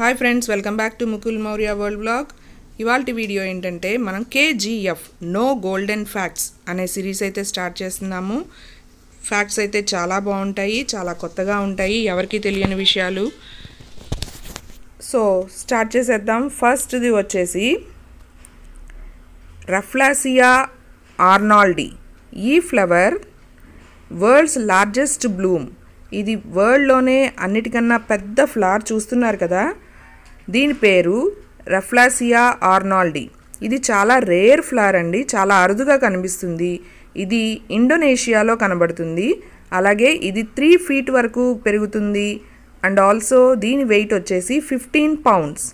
hi friends welcome back to Mukul Maurya world blog ఇవాళ video ఏంటంటే మనం కేజీఎఫ్ నో గోల్డెన్ ఫ్యాక్ట్స్ అనే సిరీస్ అయితే స్టార్ట్ చేస్తున్నాము ఫ్యాక్ట్స్ అయితే చాలా బాగుంటాయి చాలా కొత్తగా ఉంటాయి ఎవరికి తెలియని విషయాలు సో స్టార్ట్ చేసేద్దాం ఫస్ట్ది వచ్చేసి రఫ్లాసియా ఆర్నాల్డీ ఈ ఫ్లవర్ వరల్డ్స్ లార్జెస్ట్ బ్లూమ్ ఇది వరల్డ్లోనే అన్నిటికన్నా పెద్ద ఫ్లవర్ చూస్తున్నారు కదా దీని పేరు రఫ్లాసియా ఆర్నాల్డీ ఇది చాలా రేర్ ఫ్లవర్ అండి చాలా అరుదుగా కనిపిస్తుంది ఇది ఇండోనేషియాలో కనబడుతుంది అలాగే ఇది త్రీ ఫీట్ వరకు పెరుగుతుంది అండ్ ఆల్సో దీని వెయిట్ వచ్చేసి ఫిఫ్టీన్ పౌండ్స్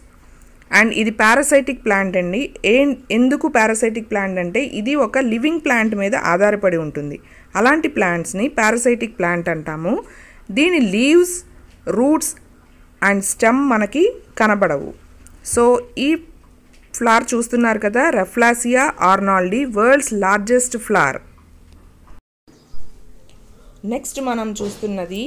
అండ్ ఇది పారాసైటిక్ ప్లాంట్ అండి ఏ ఎందుకు పారాసైటిక్ ప్లాంట్ అంటే ఇది ఒక లివింగ్ ప్లాంట్ మీద ఆధారపడి ఉంటుంది అలాంటి ప్లాంట్స్ని పారాసైటిక్ ప్లాంట్ అంటాము దీని లీవ్స్ రూట్స్ అండ్ స్టెమ్ మనకి కనబడవు సో ఈ ఫ్లార్ చూస్తున్నారు కదా Rafflesia arnoldii world's largest flower next మనం చూస్తున్నది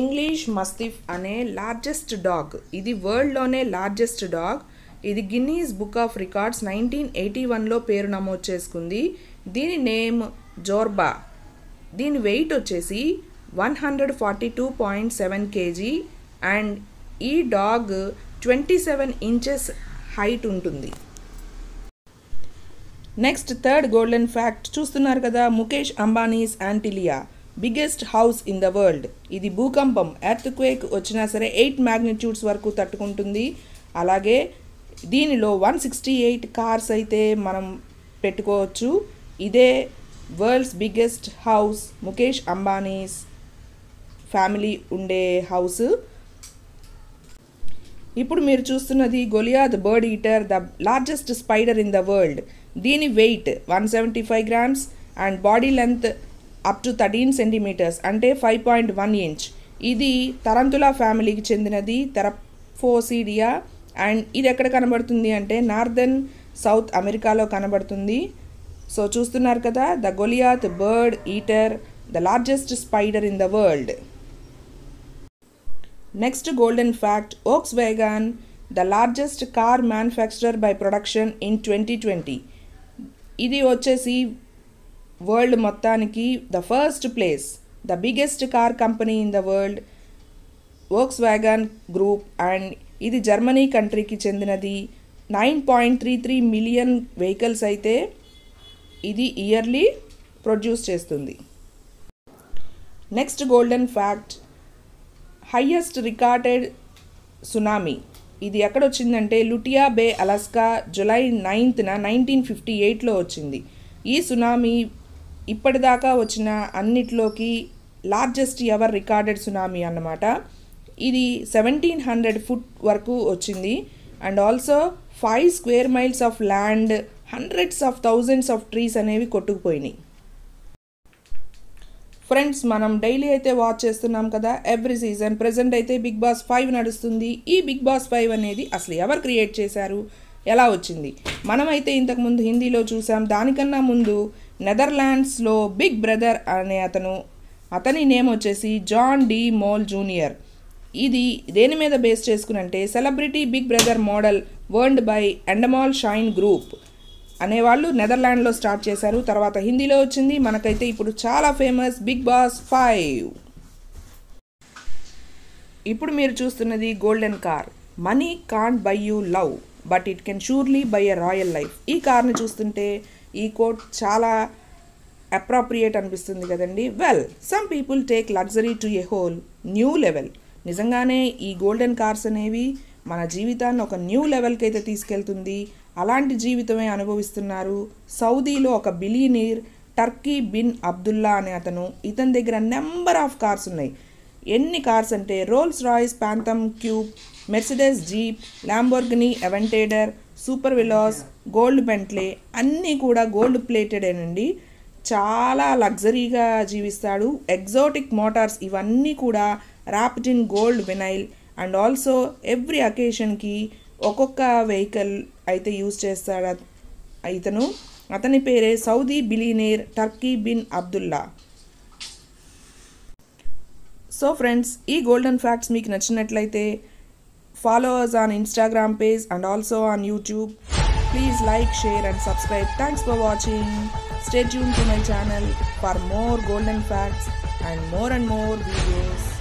ఇంగ్లీష్ మస్తిఫ్ అనే లార్జెస్ట్ డాగ్ ఇది వరల్డ్లోనే లార్జెస్ట్ డాగ్ ఇది Guinness book of records nineteen eighty వన్లో పేరు నమోదు చేసుకుంది దీని నేమ్ జోర్బా దీని వెయిట్ వచ్చేసి one hundred forty two point seven KG and ఈ dog twenty seven inches height ఉంటుంది నెక్స్ట్ థర్డ్ గోల్డెన్ ఫ్యాక్ట్ చూస్తున్నారు కదా Mukesh Ambani's Antilia biggest house in the world ఇది భూకంపం ఎర్త్ క్వేక్ వచ్చినా సరే ఎయిట్ మ్యాగ్నిట్యూడ్స్ వరకు తట్టుకుంటుంది అలాగే దీనిలో వన్ సిక్స్టీ ఎయిట్ కార్స్ అయితే మనం పెట్టుకోవచ్చు ఇదే world's biggest house Mukesh Ambani's family ఉండే హౌస్ ఇప్పుడు మీరు చూస్తున్నది Goliath bird eater the largest spider in the world దీని weight one seventy five grams and body length up to thirteen centimetres అంటే ఫైవ్ పాయింట్ వన్ ఇంచ్ ఇది తరంతుల ఫ్యామిలీకి చెందినది తెరఫోసిడియా and ఇది ఎక్కడ కనబడుతుంది అంటే నార్దర్న్ సౌత్ అమెరికాలో కనబడుతుంది సో చూస్తున్నారు కదా the Goliath bird eater the largest spider in the world next golden fact fact the largest car car by production in twenty twenty ఇది వచ్చేసి వరల్డ్ మొత్తానికి the first place the biggest car company in the world Volkswagen group and ఇది Germany కంట్రీకి చెందినది nine point three three million vehicles అయితే ఇది yearly produce చేస్తుంది next golden fact highest recorded tsunami ఇది ఎక్కడొచ్చిందంటే లుటియా బే Alaska July ninth nineteen fifty ఎయిట్లో వచ్చింది ఈ సునామీ ఇప్పటిదాకా వచ్చిన అన్నిట్లోకి లార్జెస్ట్ ఎవర్ రికార్డెడ్ సునామీ అన్నమాట ఇది సెవెంటీన్ హండ్రెడ్ ఫుట్ వరకు వచ్చింది and also five square miles of land hundreds of thousands of trees అనేవి కొట్టుకుపోయినాయి ఫ్రెండ్స్ మనం డైలీ అయితే వాచ్ చేస్తున్నాం కదా ఎవ్రీ సీజన్ ప్రజెంట్ అయితే బిగ్ బాస్ ఫైవ్ నడుస్తుంది ఈ బిగ్ బాస్ ఫైవ్ అనేది అసలు ఎవరు క్రియేట్ చేశారు ఎలా వచ్చింది మనమైతే ఇంతకుముందు హిందీలో చూసాం దానికన్నా ముందు నెదర్లాండ్స్లో బిగ్ బ్రదర్ అనే అతను అతని నేమ్ వచ్చేసి జాన్ డి మోల్ జూనియర్ ఇది దేని మీద బేస్ అంటే celebrity Big Brother model world by Endemol Shine group అనేవాళ్ళు నెదర్లాండ్లో స్టార్ట్ చేశారు తర్వాత హిందీలో వచ్చింది మనకైతే ఇప్పుడు చాలా ఫేమస్ బిగ్ బాస్ ఫైవ్ ఇప్పుడు మీరు చూస్తున్నది golden car money can't buy you love but it can surely buy a royal life ఈ కార్ని చూస్తుంటే ఈ కోట్ చాలా అప్రాప్రియేట్ అనిపిస్తుంది కదండి well some people take luxury to a whole new level నిజంగానే ఈ గోల్డెన్ కార్స్ అనేవి మన జీవితాన్ని ఒక న్యూ లెవెల్కి అయితే తీసుకెళ్తుంది అలాంటి జీవితమే అనుభవిస్తున్నారు సౌదీలో ఒక బిలీనీర్ టర్కీ బిన్ అబ్దుల్లా అనే అతను ఇతని దగ్గర నెంబర్ ఆఫ్ కార్స్ ఉన్నాయి ఎన్ని కార్స్ అంటే Rolls Royce Phantom coupe Mercedes jeep Lamborghini Aventador super veloce gold Bentley అన్నీ కూడా గోల్డ్ ప్లేటెడేనండి చాలా లగ్జరీగా జీవిస్తాడు ఎగ్జాటిక్ మోటార్స్ ఇవన్నీ కూడా wrapped in gold vinyl and also every అకేషన్కి ఒక్కొక్క వెహికల్ అయితే యూజ్ చేస్తాడు ఇతను అతని పేరే Saudi billionaire Turki bin Abdullah so friends ఈ గోల్డెన్ ఫ్యాక్ట్స్ మీకు నచ్చినట్లయితే followers on Instagram page and also on YouTube please like share and subscribe thanks for watching stay జూన్ to my channel for more golden facts and more and more videos